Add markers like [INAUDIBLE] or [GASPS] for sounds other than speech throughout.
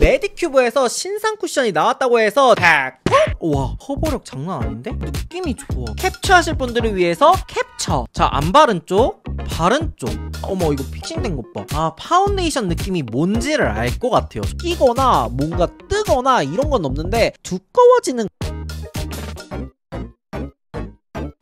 메디큐브에서 신상 쿠션이 나왔다고 해서 탁! 와 커버력 장난 아닌데? 느낌이 좋아 캡처하실 분들을 위해서 캡처 자안 바른 쪽 바른 쪽 어머 이거 픽싱된 것봐아 파운데이션 느낌이 뭔지를 알 것 같아요 끼거나 뭔가 뜨거나 이런 건 없는데 두꺼워지는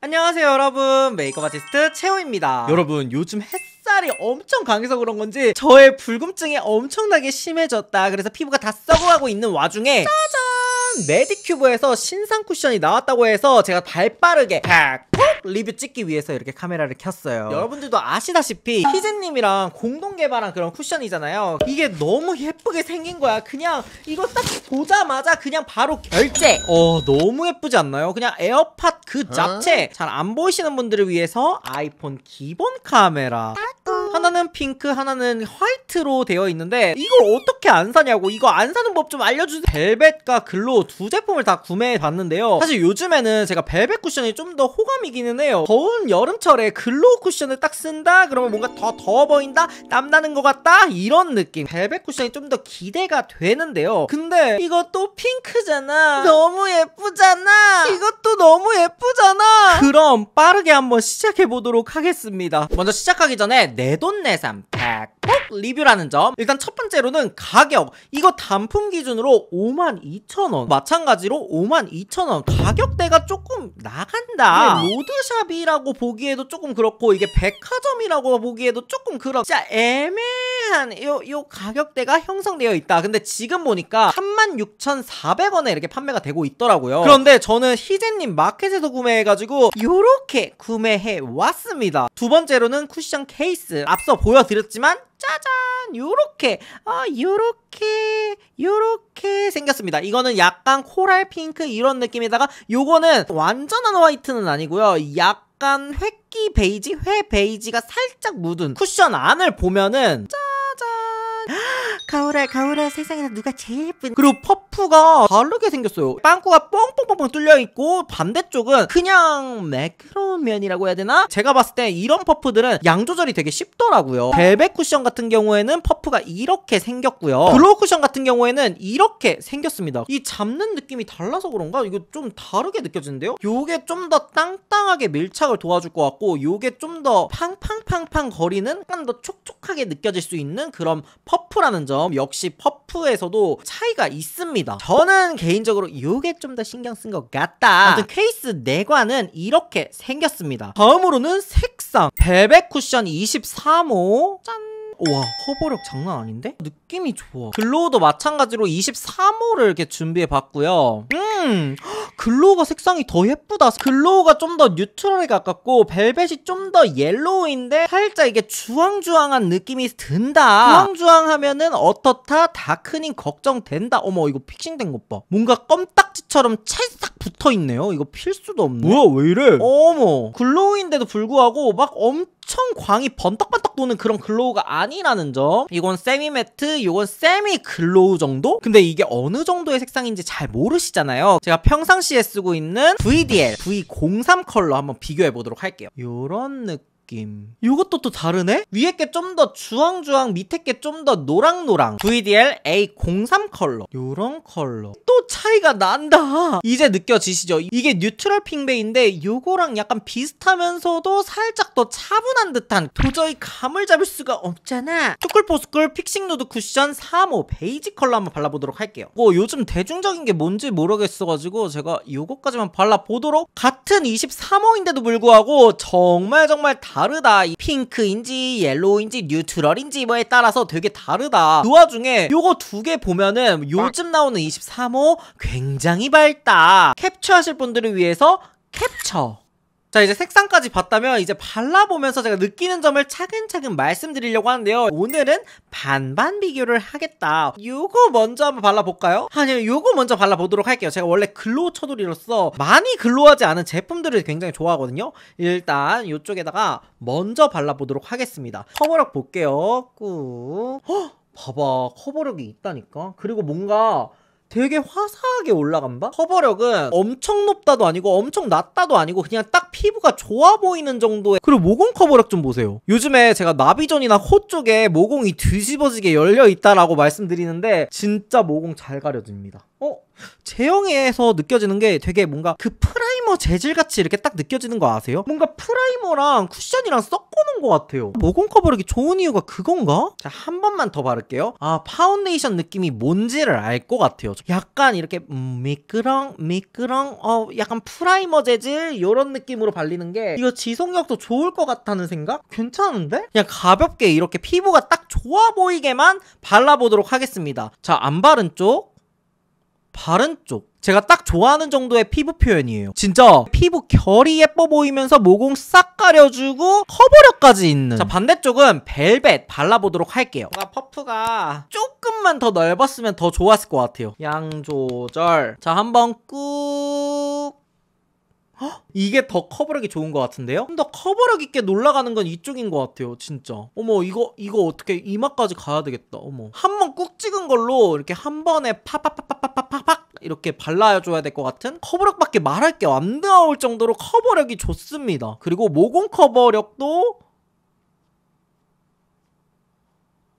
안녕하세요 여러분 메이크업 아티스트 채호입니다 여러분 요즘 햇 햇살이 엄청 강해서 그런 건지 저의 불금증이 엄청나게 심해졌다. 그래서 피부가 다 썩어가고 있는 와중에 짜잔! 메디큐브에서 신상 쿠션이 나왔다고 해서 제가 발 빠르게 팍! 리뷰 찍기 위해서 이렇게 카메라를 켰어요 여러분들도 아시다시피 희진님이랑 공동 개발한 그런 쿠션이잖아요 이게 너무 예쁘게 생긴 거야 그냥 이거 딱 보자마자 그냥 바로 결제 어 너무 예쁘지 않나요? 그냥 에어팟 그 어? 자체 잘안 보이시는 분들을 위해서 아이폰 기본 카메라 딱 하나는 핑크 하나는 화이트로 되어 있는데 이걸 어떻게 안 사냐고 이거 안 사는 법 좀 알려주세요 벨벳과 글로 두 제품을 다 구매해 봤는데요 사실 요즘에는 제가 벨벳 쿠션이 좀 더 호감이기는 해요 더운 여름철에 글로 쿠션을 딱 쓴다 그러면 뭔가 더 더워 보인다 땀나는 것 같다 이런 느낌 벨벳 쿠션이 좀 더 기대가 되는데요 근데 이것도 핑크잖아 너무 예쁘잖아 이것도 너무 예쁘잖아 그럼 빠르게 한번 시작해 보도록 하겠습니다 먼저 시작하기 전에 내 네 내돈내산 팩폭 리뷰라는 점 일단 첫 번째로는 가격 이거 단품 기준으로 52,000원 마찬가지로 52,000원 가격대가 조금 나간다 네. 로드샵이라고 보기에도 조금 그렇고 이게 백화점이라고 보기에도 조금 그런 진짜 애매해 애매 요, 요 가격대가 형성되어 있다 근데 지금 보니까 36,400원에 이렇게 판매가 되고 있더라고요 그런데 저는 희재님 마켓에서 구매해가지고 이렇게 구매해 왔습니다 두 번째로는 쿠션 케이스 앞서 보여드렸지만 짜잔 요렇게 아 요렇게 요렇게 생겼습니다 이거는 약간 코랄 핑크 이런 느낌에다가 요거는 완전한 화이트는 아니고요 약간 획기 베이지 회 베이지가 살짝 묻은 쿠션 안을 보면은 짠 짜잔! [GASPS] [GASPS] [GASPS] 아, 가오라 가오라 세상에서 누가 제일 예쁜 그리고 퍼프가 다르게 생겼어요 빵꾸가 뻥뻥뻥뻥 뚫려있고 반대쪽은 그냥 매끄러운 면이라고 해야 되나? 제가 봤을 때 이런 퍼프들은 양 조절이 되게 쉽더라고요 벨벳 쿠션 같은 경우에는 퍼프가 이렇게 생겼고요 블로우 쿠션 같은 경우에는 이렇게 생겼습니다 이 잡는 느낌이 달라서 그런가? 이거 좀 다르게 느껴지는데요? 요게 좀 더 땅땅하게 밀착을 도와줄 것 같고 요게 좀 더 팡팡팡팡 거리는 약간 더 촉촉하게 느껴질 수 있는 그런 퍼프라는 점개 역시 퍼프에서도 차이가 있습니다. 저는 개인적으로 이게 좀 더 신경 쓴 것 같다. 아무튼 케이스 내관은 이렇게 생겼습니다. 다음으로는 색상 벨벳 쿠션 23호 짠와 커버력 장난 아닌데? 느낌이 좋아 글로우도 마찬가지로 23호를 이렇게 준비해봤고요 음 글로우가 색상이 더 예쁘다 글로우가 좀 더 뉴트럴에 가깝고 벨벳이 좀 더 옐로우인데 살짝 이게 주황주황한 느낌이 든다 주황주황 하면은 어떻다 다크닝 걱정된다 어머 이거 픽싱된 것 봐 뭔가 껌딱지처럼 찰싹 붙어있네요 이거 필수도 없네 뭐야 왜 이래 어머 글로우인데도 불구하고 막 엄청 엄청 광이 번떡번떡 도는 그런 글로우가 아니라는 점 이건 세미 매트 이건 세미 글로우 정도? 근데 이게 어느 정도의 색상인지 잘 모르시잖아요 제가 평상시에 쓰고 있는 VDL V03 컬러 한번 비교해 보도록 할게요 이런 느낌 느낌 요것도 또 다르네? 위에 게 좀 더 주황주황 밑에 게 좀 더 노랑노랑 VDL A03 컬러 요런 컬러 또 차이가 난다 이제 느껴지시죠? 이게 뉴트럴 핑베인데 요거랑 약간 비슷하면서도 살짝 더 차분한 듯한 도저히 감을 잡을 수가 없잖아 투쿨포스쿨 픽싱 누드 쿠션 3호 베이지 컬러 한번 발라보도록 할게요 뭐 요즘 대중적인 게 뭔지 모르겠어가지고 제가 요거까지만 발라보도록 같은 23호인데도 불구하고 정말 정말 다 다르다 이 핑크인지 옐로우인지 뉴트럴인지 뭐에 따라서 되게 다르다 그 와중에 요거 두 개 보면은 요즘 나오는 23호 굉장히 밝다 캡처하실 분들을 위해서 캡처 자 이제 색상까지 봤다면 이제 발라보면서 제가 느끼는 점을 차근차근 말씀드리려고 하는데요 오늘은 반반 비교를 하겠다 요거 먼저 한번 발라볼까요? 아니요 요거 먼저 발라보도록 할게요 제가 원래 글로 우 쳐돌이로서 많이 글로하지 우 않은 제품들을 굉장히 좋아하거든요 일단 요쪽에다가 먼저 발라보도록 하겠습니다 커버력 볼게요 꾹 허! 봐봐 커버력이 있다니까 그리고 뭔가 되게 화사하게 올라간다? 커버력은 엄청 높다도 아니고 엄청 낮다도 아니고 그냥 딱 피부가 좋아 보이는 정도의 그리고 모공 커버력 좀 보세요 요즘에 제가 나비존이나 코 쪽에 모공이 뒤집어지게 열려있다라고 말씀드리는데 진짜 모공 잘 가려집니다 어? 제형에서 느껴지는 게 되게 뭔가 그 프라이머 재질같이 이렇게 딱 느껴지는 거 아세요? 뭔가 프라이머랑 쿠션이랑 섞어놓은 것 같아요. 모공 커버력이 좋은 이유가 그건가? 자, 한 번만 더 바를게요. 아, 파운데이션 느낌이 뭔지를 알 것 같아요. 약간 이렇게 음, 미끄렁, 미끄렁, 어, 약간 프라이머 재질 이런 느낌으로 발리는 게 이거 지속력도 좋을 것 같다는 생각? 괜찮은데? 그냥 가볍게 이렇게 피부가 딱 좋아 보이게만 발라보도록 하겠습니다. 자, 안 바른 쪽 바른 쪽 제가 딱 좋아하는 정도의 피부 표현이에요 진짜 피부 결이 예뻐 보이면서 모공 싹 가려주고 커버력까지 있는 자 반대쪽은 벨벳 발라보도록 할게요 뭔가 퍼프가 조금만 더 넓었으면 더 좋았을 것 같아요 양 조절 자 한 번 꾹 이게 더 커버력이 좋은 것 같은데요? 좀 더 커버력 있게 놀라가는 건 이쪽인 것 같아요 진짜 어머 이거 이거 어떻게 이마까지 가야 되겠다 어머 한 번 꾹 찍은 걸로 이렇게 한 번에 팍팍팍팍파파팍 이렇게 발라줘야 될 것 같은 커버력밖에 말할 게 안 나올 정도로 커버력이 좋습니다 그리고 모공 커버력도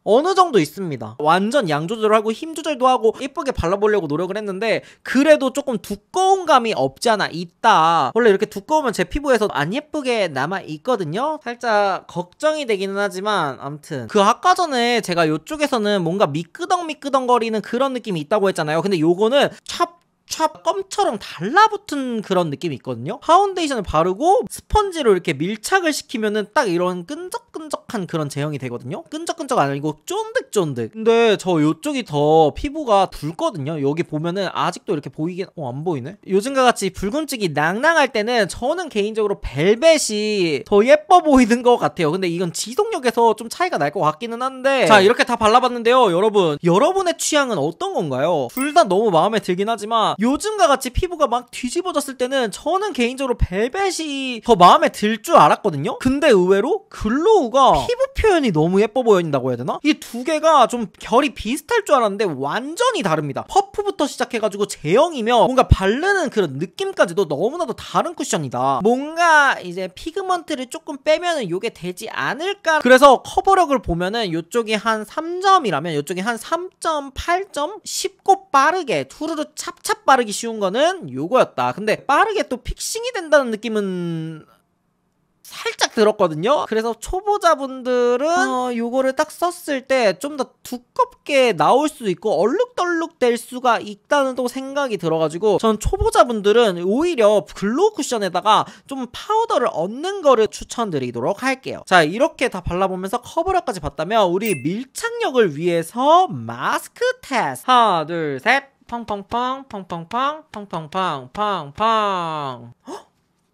어느 정도 있습니다 완전 양조절 하고 힘 조절도 하고 예쁘게 발라보려고 노력을 했는데 그래도 조금 두꺼운 감이 없지 않아 있다 원래 이렇게 두꺼우면 제 피부에서 안 예쁘게 남아있거든요 살짝 걱정이 되기는 하지만 아무튼그 아까 전에 제가 이쪽에서는 뭔가 미끄덩미끄덩거리는 그런 느낌이 있다고 했잖아요 근데 요거는 찹찹 껌처럼 달라붙은 그런 느낌이 있거든요 파운데이션을 바르고 스펀지로 이렇게 밀착을 시키면은 딱 이런 끈적끈적한 그런 제형이 되거든요 끈적끈적 아니고 쫀득쫀득 근데 저이쪽이더 피부가 붉거든요 여기 보면은 아직도 이렇게 보이긴 어, 안 보이네 요즘과 같이 붉은찍이 낭낭할 때는 저는 개인적으로 벨벳이 더 예뻐 보이는 것 같아요 근데 이건 지속력에서 좀 차이가 날 것 같기는 한데 자 이렇게 다 발라봤는데요 여러분 여러분의 취향은 어떤 건가요? 둘 다 너무 마음에 들긴 하지만 요즘과 같이 피부가 막 뒤집어졌을 때는 저는 개인적으로 벨벳이 더 마음에 들 줄 알았거든요 근데 의외로 글로우가 피부 표현이 너무 예뻐 보인다고 해야 되나? 이 두 개가 좀 결이 비슷할 줄 알았는데 완전히 다릅니다 퍼프부터 시작해가지고 제형이며 뭔가 바르는 그런 느낌까지도 너무나도 다른 쿠션이다 뭔가 이제 피그먼트를 조금 빼면은 이게 되지 않을까 그래서 커버력을 보면은 이쪽이 한 3점이라면 이쪽이 한 3.8점 쉽고 빠르게 투르르 찹찹 빠르기 쉬운 거는 요거였다. 근데 빠르게 또 픽싱이 된다는 느낌은 살짝 들었거든요 그래서 초보자분들은 어, 요거를 딱 썼을 때 좀 더 두껍게 나올 수도 있고 얼룩덜룩 될 수가 있다는 또 생각이 들어가지고 전 초보자분들은 오히려 글로우 쿠션에다가 좀 파우더를 얹는 거를 추천드리도록 할게요 자 이렇게 다 발라보면서 커버력까지 봤다면 우리 밀착력을 위해서 마스크 테스트 하나 둘셋 팡팡팡 팡팡팡 팡팡팡 팡팡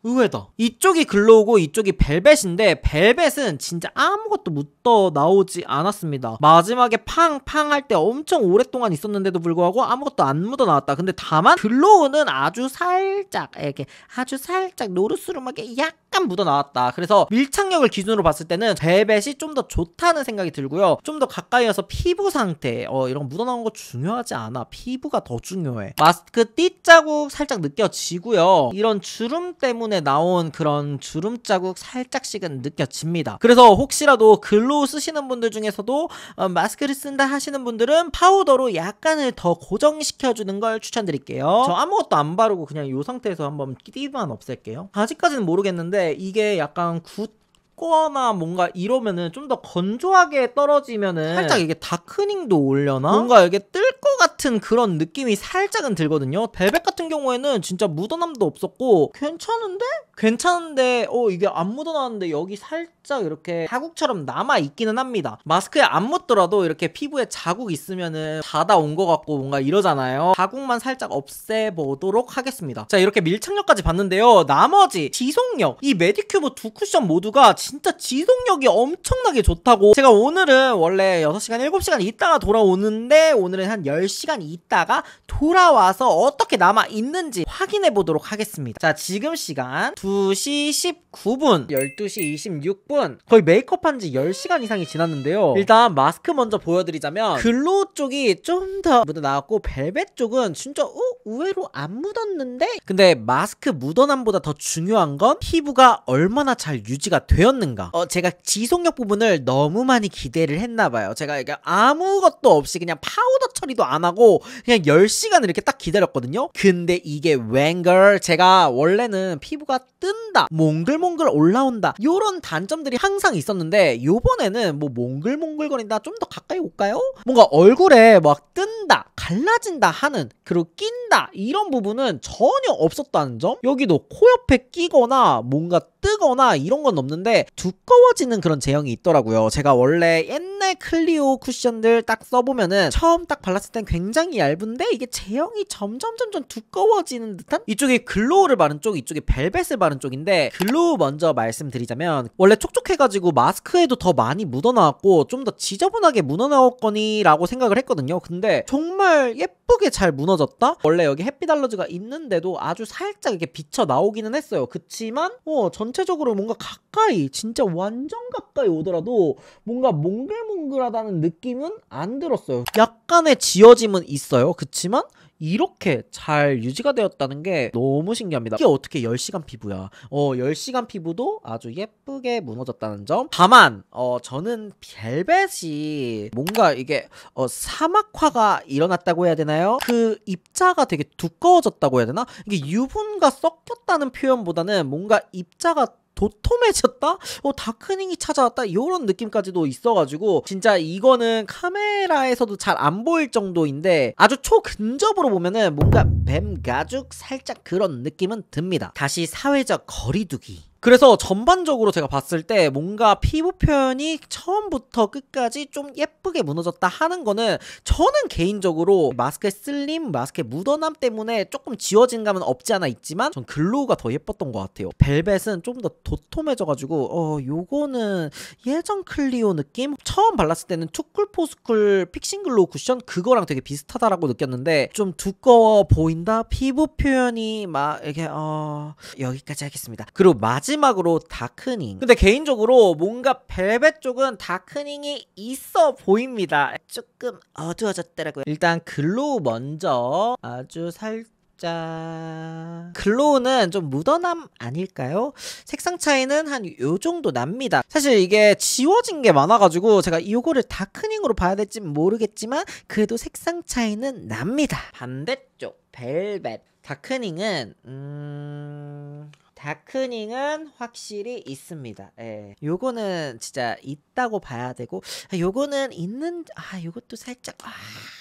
의외다 이쪽이 글로우고 이쪽이 벨벳인데 벨벳은 진짜 아무것도 묻어 나오지 않았습니다 마지막에 팡팡 할 때 엄청 오랫동안 있었는데도 불구하고 아무것도 안 묻어 나왔다 근데 다만 글로우는 아주 살짝 이렇게 아주 살짝 노르스름하게 약 약간 묻어나왔다. 그래서 밀착력을 기준으로 봤을 때는 벨벳이 좀 더 좋다는 생각이 들고요. 좀 더 가까이 와서 피부 상태 어 이런 묻어나온 거 중요하지 않아. 피부가 더 중요해. 마스크 띠 자국 살짝 느껴지고요. 이런 주름 때문에 나온 그런 주름 자국 살짝씩은 느껴집니다. 그래서 혹시라도 글로 쓰시는 분들 중에서도 어, 마스크를 쓴다 하시는 분들은 파우더로 약간을 더 고정시켜주는 걸 추천드릴게요. 저 아무것도 안 바르고 그냥 이 상태에서 한번 띠만 없앨게요. 아직까지는 모르겠는데 근데 이게 약간 굿 죽거나 뭔가 이러면은 좀 더 건조하게 떨어지면은 살짝 이게 다크닝도 올려나? 뭔가 이게 뜰 것 같은 그런 느낌이 살짝은 들거든요. 벨벳 같은 경우에는 진짜 묻어남도 없었고 괜찮은데? 괜찮은데 어 이게 안 묻어나는데 여기 살짝 이렇게 자국처럼 남아 있기는 합니다. 마스크에 안 묻더라도 이렇게 피부에 자국 있으면은 닫아온 것 같고 뭔가 이러잖아요. 자국만 살짝 없애보도록 하겠습니다. 자 이렇게 밀착력까지 봤는데요. 나머지 지속력 이메디큐브두 쿠션 모두가 진 진짜 지속력이 엄청나게 좋다고 제가 오늘은 원래 6시간 7시간 있다가 돌아오는데 오늘은 한 10시간 있다가 돌아와서 어떻게 남아있는지 확인해 보도록 하겠습니다 자 지금 시간 2시 19분 12시 26분 거의 메이크업한 지 10시간 이상이 지났는데요 일단 마스크 먼저 보여드리자면 글로우 쪽이 좀 더 묻어나왔고 벨벳 쪽은 진짜 어? 의외로 안 묻었는데? 근데 마스크 묻어남보다 더 중요한 건 피부가 얼마나 잘 유지가 되었는지 있었는가? 어, 제가 지속력 부분을 너무 많이 기대를 했나 봐요. 제가 아무것도 없이 그냥 파우더 처리도 안 하고 그냥 10시간 이렇게 딱 기다렸거든요. 근데 이게 웬걸 제가 원래는 피부가 뜬다, 몽글몽글 올라온다 이런 단점들이 항상 있었는데 요번에는 뭐 몽글몽글거린다 좀 더 가까이 올까요? 뭔가 얼굴에 막 뜬다, 갈라진다 하는 그리고 낀다 이런 부분은 전혀 없었다는 점 여기도 코 옆에 끼거나 뭔가 뜨거나 이런 건 없는데 두꺼워지는 그런 제형이 있더라고요. 제가 원래 옛날 클리오 쿠션들 딱 써보면은 처음 딱 발랐을 땐 굉장히 얇은데 이게 제형이 점점 점점 두꺼워지는 듯한 이쪽이 글로우를 바른 쪽 이쪽이 벨벳을 바른 쪽인데 글로우 먼저 말씀드리자면 원래 촉촉해가지고 마스크에도 더 많이 묻어나왔고 좀 더 지저분하게 묻어나왔거니라고 생각을 했거든요. 근데 정말 예쁜 예쁘게 잘 무너졌다? 원래 여기 햇빛 알러지가 있는데도 아주 살짝 이렇게 비쳐 나오기는 했어요. 그치만 어, 전체적으로 뭔가 가까이 진짜 완전 가까이 오더라도 뭔가 몽글몽글하다는 느낌은 안 들었어요. 약간의 지어짐은 있어요. 그치만 이렇게 잘 유지가 되었다는 게 너무 신기합니다. 이게 어떻게 10시간 피부야. 어, 10시간 피부도 아주 예쁘게 무너졌다는 점. 다만 어, 저는 벨벳이 뭔가 이게 어, 사막화가 일어났다고 해야 되나요? 그 입자가 되게 두꺼워졌다고 해야 되나? 이게 유분과 섞였다는 표현보다는 뭔가 입자가 도톰해졌다? 어, 다크닝이 찾아왔다? 이런 느낌까지도 있어가지고 진짜 이거는 카메라에서도 잘 안 보일 정도인데 아주 초근접으로 보면은 뭔가 뱀 가죽 살짝 그런 느낌은 듭니다. 다시 사회적 거리두기 그래서 전반적으로 제가 봤을 때 뭔가 피부 표현이 처음부터 끝까지 좀 예쁘게 무너졌다 하는 거는 저는 개인적으로 마스크의 슬림, 마스크의 묻어남 때문에 조금 지워진 감은 없지 않아 있지만 전 글로우가 더 예뻤던 것 같아요. 벨벳은 좀 더 도톰해져가지고 어 요거는 예전 클리오 느낌? 처음 발랐을 때는 투쿨포스쿨 픽싱 글로우 쿠션 그거랑 되게 비슷하다라고 느꼈는데 좀 두꺼워 보인다? 피부 표현이 막 이렇게 어 여기까지 하겠습니다. 그리고 마지 막 마지막으로 다크닝. 근데 개인적으로 뭔가 벨벳 쪽은 다크닝이 있어 보입니다. 조금 어두워졌더라고요. 일단 글로우 먼저 아주 살 자, 글로우는 좀 묻어남 아닐까요? 색상 차이는 한 요 정도 납니다. 사실 이게 지워진 게 많아가지고 제가 이거를 다크닝으로 봐야 될지 모르겠지만 그래도 색상 차이는 납니다. 반대쪽 벨벳 다크닝은 음... 다크닝은 확실히 있습니다. 예. 요거는 진짜 있다고 봐야 되고 아, 요거는 있는 아 요것도 살짝 아.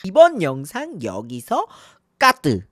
이번 영상 여기서 까뜨